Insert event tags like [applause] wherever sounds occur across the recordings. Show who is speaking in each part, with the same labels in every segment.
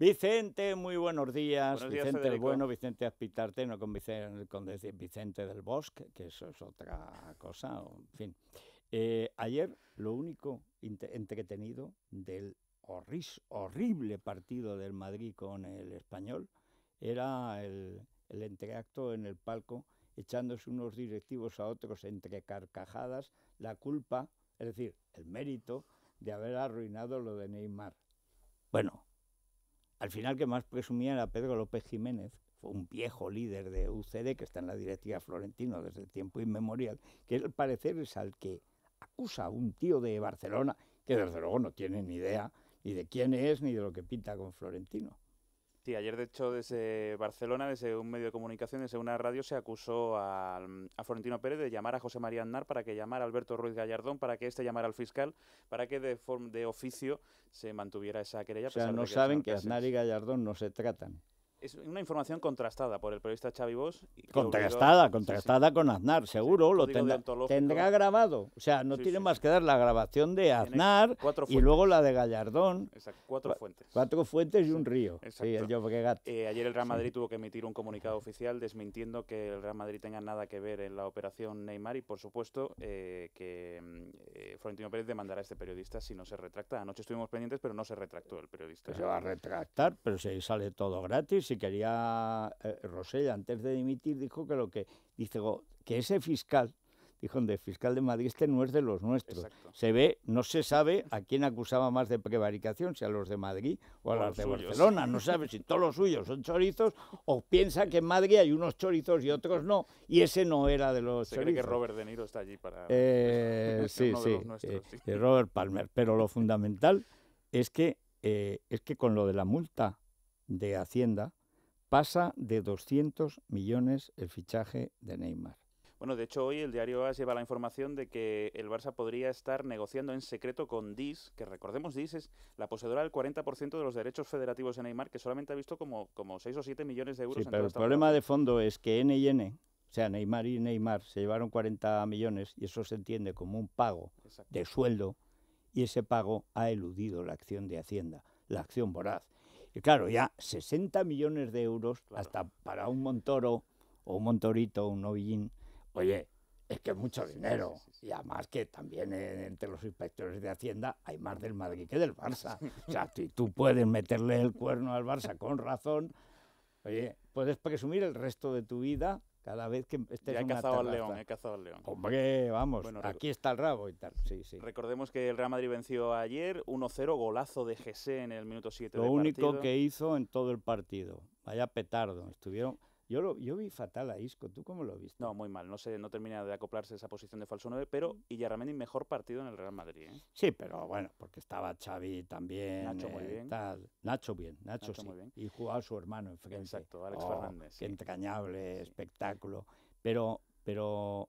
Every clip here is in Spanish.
Speaker 1: Vicente, muy buenos días. Vicente el Bueno, Vicente no con Vicente, con Vicente del Bosque, que eso es otra cosa, en fin. Eh, ayer lo único entretenido del horrible partido del Madrid con el español era el, el entreacto en el palco echándose unos directivos a otros entre carcajadas la culpa, es decir, el mérito de haber arruinado lo de Neymar. Bueno, al final que más presumía era Pedro López Jiménez, fue un viejo líder de UCD que está en la directiva florentino desde tiempo inmemorial, que al parecer es al que acusa a un tío de Barcelona, que desde luego no tiene ni idea ni de quién es ni de lo que pinta con Florentino.
Speaker 2: Sí, ayer de hecho desde Barcelona, desde un medio de comunicación, desde una radio, se acusó a, Florentino Pérez de llamar a José María Aznar para que llamara a Alberto Ruiz Gallardón, para que éste llamara al fiscal, para que de, de oficio se mantuviera esa querella. O sea, no saben que Aznar
Speaker 1: y Gallardón no se tratan
Speaker 2: es una información contrastada por el periodista Xavi Vos. Contrastada, contrastada
Speaker 1: con Aznar, seguro, lo tendrá, grabado. O sea, no tiene más que dar la grabación de Aznar y luego la de Gallardón. cuatro fuentes. Cuatro fuentes y un río. sí eh, ayer el Real Madrid tuvo
Speaker 2: que emitir un comunicado oficial desmintiendo que el Real Madrid tenga nada que ver en la operación Neymar y, por supuesto, eh, que mm, eh, Florentino Pérez demandará a este periodista si no se retracta. Anoche estuvimos pendientes, pero no se retractó el periodista. se va a retractar,
Speaker 1: pero si sale todo gratis si quería, eh, Rosella, antes de dimitir dijo que lo que, dice, oh, que ese fiscal, dijo, el fiscal de Madrid este no es de los nuestros. Se ve, no se sabe a quién acusaba más de prevaricación, si a los de Madrid o a los, de Barcelona. No sabe si todos los suyos son chorizos o piensa que en Madrid hay unos chorizos y otros no. Y ese no era de los se cree que Robert De
Speaker 2: Niro está allí para... Eh, sí, sí, eh,
Speaker 1: Robert Palmer. Pero lo fundamental es que, es que con lo de la multa de Hacienda, Pasa de 200 millones el fichaje de Neymar.
Speaker 2: Bueno, de hecho hoy el diario AS lleva la información de que el Barça podría estar negociando en secreto con DIS, que recordemos DIS es la poseedora del 40% de los derechos federativos de Neymar, que solamente ha visto como, como 6 o 7 millones de euros. Sí, pero el problema
Speaker 1: de fondo es que N y N, o sea, Neymar y Neymar, se llevaron 40 millones y eso se entiende como un pago de sueldo y ese pago ha eludido la acción de Hacienda, la acción voraz. Y claro, ya 60 millones de euros hasta para un montoro o un montorito, o un novillín, oye, es que es mucho dinero. y además que también eh, entre los inspectores de Hacienda hay más del Madrid que del Barça. O sea, si tú puedes meterle el cuerno al Barça con razón, oye, puedes presumir el resto de tu vida cada vez que Ya he cazado al león, he
Speaker 2: cazado al león. Hombre,
Speaker 1: vamos, aquí
Speaker 2: está el rabo y tal. Sí, sí. Recordemos que el Real Madrid venció ayer 1-0, golazo de GC en el minuto 7 Lo único que
Speaker 1: hizo en todo el partido. Vaya petardo, estuvieron yo, yo vi fatal a Isco, ¿tú cómo lo viste? No,
Speaker 2: muy mal, no sé, no termina de acoplarse esa posición de falso 9, pero y mm. mejor partido en el Real Madrid. ¿eh? Sí, pero bueno, porque estaba Xavi también. Nacho muy eh, bien.
Speaker 1: Nacho bien, Nacho, sí. Y jugaba su hermano en Exacto, Alex oh, Fernández. Qué entrañable espectáculo. Pero, pero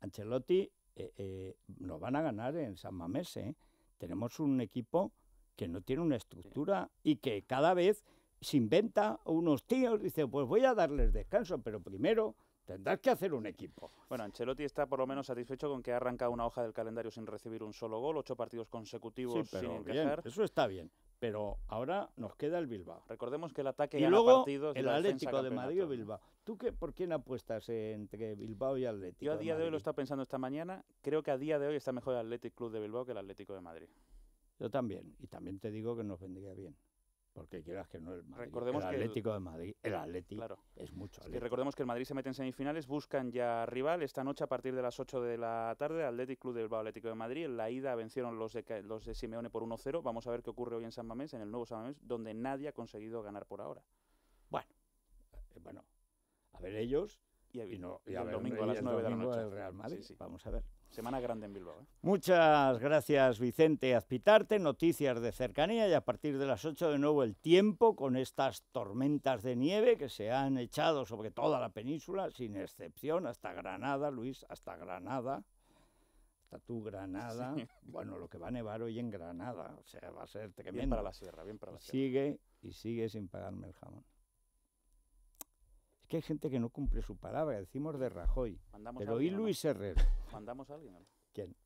Speaker 1: Ancelotti nos eh, van a ganar en San Mamés, Tenemos un equipo que no tiene una estructura y que cada vez se inventa unos tíos, dice, pues voy a darles descanso, pero primero
Speaker 2: tendrás que hacer un equipo. Bueno, Ancelotti está por lo menos satisfecho con que ha arrancado una hoja del calendario sin recibir un solo gol, ocho partidos consecutivos sin encajar. eso está bien. Pero ahora nos queda el Bilbao. Recordemos que el ataque y ha luego el Atlético de Madrid o
Speaker 1: Bilbao. ¿Tú qué, por quién apuestas entre Bilbao y Atlético? Yo a día de, hoy lo estaba
Speaker 2: pensando esta mañana. Creo que a día de hoy está mejor el Atlético Club de Bilbao que el Atlético de Madrid.
Speaker 1: Yo también. Y también te digo que nos vendría bien. Porque quieras que
Speaker 2: no el el Atlético de Madrid, el Atlético es mucho. y recordemos que el Madrid se mete en semifinales, buscan ya rival esta noche a partir de las 8 de la tarde, Atlético Club del Bilbao Atlético de Madrid, en la ida vencieron los de, los de Simeone por 1-0, vamos a ver qué ocurre hoy en San Mamés, en el nuevo San Mamés, donde nadie ha conseguido ganar por ahora. Bueno,
Speaker 1: eh, bueno, a ver ellos y, el domingo a las 9 de la noche. Real Madrid. Vamos a ver.
Speaker 2: Semana grande en Bilbao. ¿eh?
Speaker 1: Muchas gracias, Vicente Azpitarte. Noticias de cercanía y a partir de las 8 de nuevo el tiempo con estas tormentas de nieve que se han echado sobre toda la península, sin excepción, hasta Granada, Luis, hasta Granada. Hasta tu Granada. Bueno, lo que va a nevar hoy en Granada. O sea, va a ser tremendo. Bien para la sierra, bien para la sierra. Sigue y sigue sin pagarme el jamón que hay gente que no cumple su palabra, decimos de Rajoy. pero y Luis Herrero? [laughs] ¿Mandamos a alguien? No?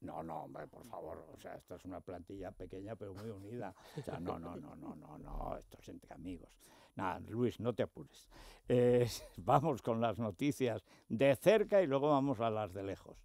Speaker 1: No, no, hombre, por favor. O sea, esta es una plantilla pequeña pero muy unida. O sea, no, no, no, no, no, no. Esto es entre amigos. Nada, Luis, no te apures. Eh, [laughs] vamos con las noticias de cerca y luego vamos a las de lejos.